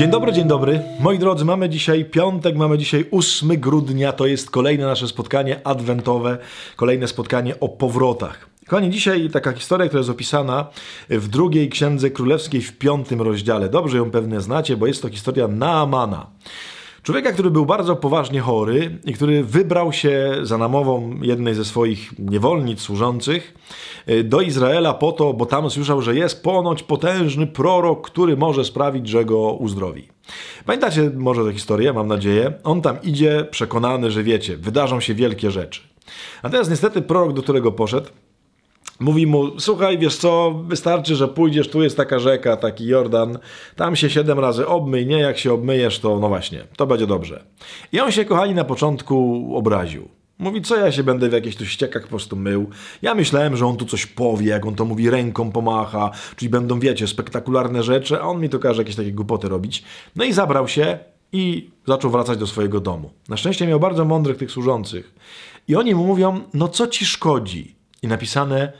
Dzień dobry, dzień dobry. Moi drodzy, mamy dzisiaj piątek, mamy dzisiaj 8 grudnia, to jest kolejne nasze spotkanie adwentowe, kolejne spotkanie o powrotach. Kochani, dzisiaj taka historia, która jest opisana w drugiej księdze królewskiej w piątym rozdziale. Dobrze ją pewnie znacie, bo jest to historia Naamana. Człowieka, który był bardzo poważnie chory i który wybrał się za namową jednej ze swoich niewolnic służących y, do Izraela po to, bo tam słyszał, że jest ponoć potężny prorok, który może sprawić, że go uzdrowi. Pamiętacie może tę historię, mam nadzieję. On tam idzie przekonany, że wiecie, wydarzą się wielkie rzeczy. Natomiast niestety prorok, do którego poszedł, Mówi mu, słuchaj, wiesz co, wystarczy, że pójdziesz, tu jest taka rzeka, taki Jordan, tam się siedem razy obmyj, nie? Jak się obmyjesz, to no właśnie, to będzie dobrze. I on się, kochani, na początku obraził. Mówi, co ja się będę w jakichś tu ściekach po prostu mył. Ja myślałem, że on tu coś powie, jak on to mówi, ręką pomacha, czyli będą, wiecie, spektakularne rzeczy, a on mi to każe jakieś takie głupoty robić. No i zabrał się i zaczął wracać do swojego domu. Na szczęście miał bardzo mądrych tych służących. I oni mu mówią, no co ci szkodzi? I napisane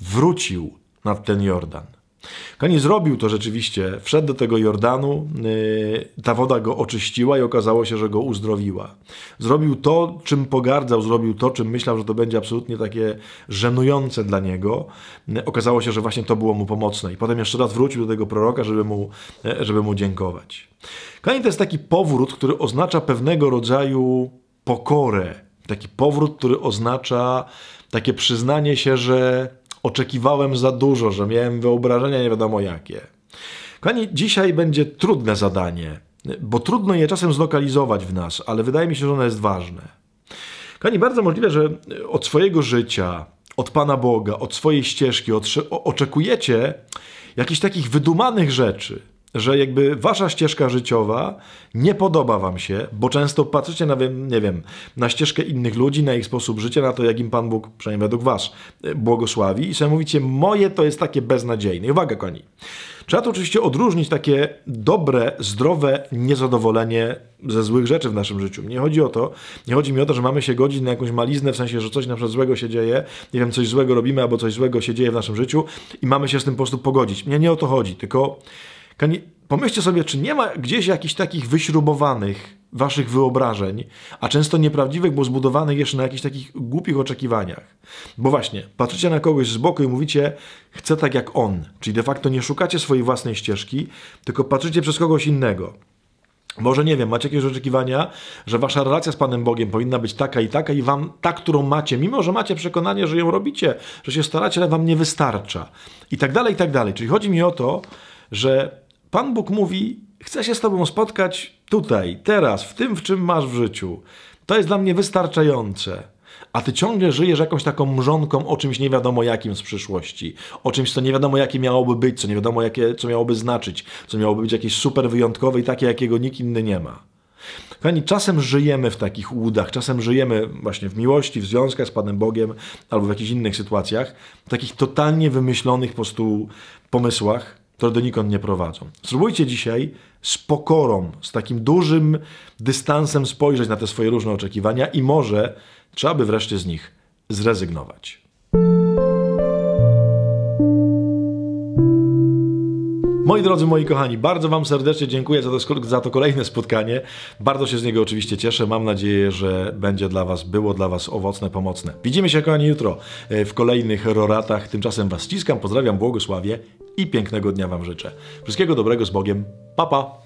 wrócił nad ten Jordan. Kani zrobił to rzeczywiście. Wszedł do tego Jordanu, y, ta woda go oczyściła i okazało się, że go uzdrowiła. Zrobił to, czym pogardzał, zrobił to, czym myślał, że to będzie absolutnie takie żenujące dla niego. Y, okazało się, że właśnie to było mu pomocne. I potem jeszcze raz wrócił do tego proroka, żeby mu, y, żeby mu dziękować. Kani to jest taki powrót, który oznacza pewnego rodzaju pokorę. Taki powrót, który oznacza takie przyznanie się, że oczekiwałem za dużo, że miałem wyobrażenia nie wiadomo jakie. Kochani, dzisiaj będzie trudne zadanie, bo trudno je czasem zlokalizować w nas, ale wydaje mi się, że ono jest ważne. Kochani, bardzo możliwe, że od swojego życia, od Pana Boga, od swojej ścieżki oczekujecie jakichś takich wydumanych rzeczy – że jakby wasza ścieżka życiowa nie podoba wam się, bo często patrzycie na, nie wiem, na ścieżkę innych ludzi, na ich sposób życia, na to, jak im Pan Bóg, przynajmniej według was, e, błogosławi i sobie mówicie, moje to jest takie beznadziejne. I uwaga, kochani, trzeba to oczywiście odróżnić takie dobre, zdrowe niezadowolenie ze złych rzeczy w naszym życiu. Nie chodzi o to, nie chodzi mi o to, że mamy się godzić na jakąś maliznę, w sensie, że coś na przykład złego się dzieje, nie wiem, coś złego robimy, albo coś złego się dzieje w naszym życiu i mamy się z tym po prostu pogodzić. Mnie nie o to chodzi, tylko Pomyślcie sobie, czy nie ma gdzieś jakichś takich wyśrubowanych waszych wyobrażeń, a często nieprawdziwych, bo zbudowanych jeszcze na jakichś takich głupich oczekiwaniach. Bo właśnie, patrzycie na kogoś z boku i mówicie, chcę tak jak on, czyli de facto nie szukacie swojej własnej ścieżki, tylko patrzycie przez kogoś innego. Może nie wiem, macie jakieś oczekiwania, że wasza relacja z Panem Bogiem powinna być taka i taka, i wam ta, którą macie, mimo że macie przekonanie, że ją robicie, że się staracie, ale wam nie wystarcza. I tak dalej, i tak dalej. Czyli chodzi mi o to, że Pan Bóg mówi: Chcę się z Tobą spotkać tutaj, teraz, w tym, w czym masz w życiu. To jest dla mnie wystarczające. A ty ciągle żyjesz jakąś taką mrzonką o czymś nie wiadomo jakim z przyszłości, o czymś, co nie wiadomo jakie miałoby być, co nie wiadomo jakie, co miałoby znaczyć, co miałoby być jakieś super wyjątkowe i takie, jakiego nikt inny nie ma. Kochani, czasem żyjemy w takich łudach, czasem żyjemy właśnie w miłości, w związkach z Panem Bogiem albo w jakichś innych sytuacjach, w takich totalnie wymyślonych po prostu pomysłach, które donikąd nie prowadzą. Spróbujcie dzisiaj z pokorą, z takim dużym dystansem spojrzeć na te swoje różne oczekiwania i może trzeba by wreszcie z nich zrezygnować. Moi drodzy, moi kochani, bardzo Wam serdecznie dziękuję za to, za to, kolejne spotkanie. Bardzo się z niego oczywiście cieszę. Mam nadzieję, że będzie dla Was, było dla Was owocne, pomocne. Widzimy się, kochani, jutro e, w kolejnych roratach. Tymczasem Was ściskam, pozdrawiam, błogosławie i pięknego dnia Wam życzę. Wszystkiego dobrego z Bogiem. Papa. pa!